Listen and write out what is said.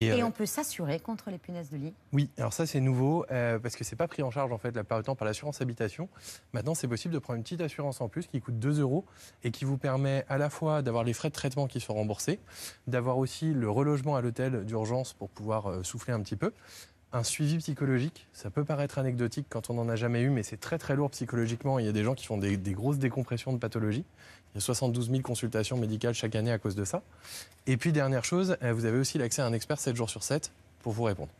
Et, euh, on peut s'assurer contre les punaises de lit Oui, alors ça c'est nouveau, euh, parce que c'est pas pris en charge en fait la du temps par l'assurance habitation. Maintenant c'est possible de prendre une petite assurance en plus qui coûte 2 euros et qui vous permet à la fois d'avoir les frais de traitement qui sont remboursés, d'avoir aussi le relogement à l'hôtel d'urgence pour pouvoir euh, souffler un petit peu, un suivi psychologique, ça peut paraître anecdotique quand on n'en a jamais eu, mais c'est très très lourd psychologiquement. Il y a des gens qui font des, grosses décompressions de pathologie. Il y a 72 000 consultations médicales chaque année à cause de ça. Et puis dernière chose, euh, vous avez aussi l'accès à un expert 7 jours sur 7 pour vous répondre.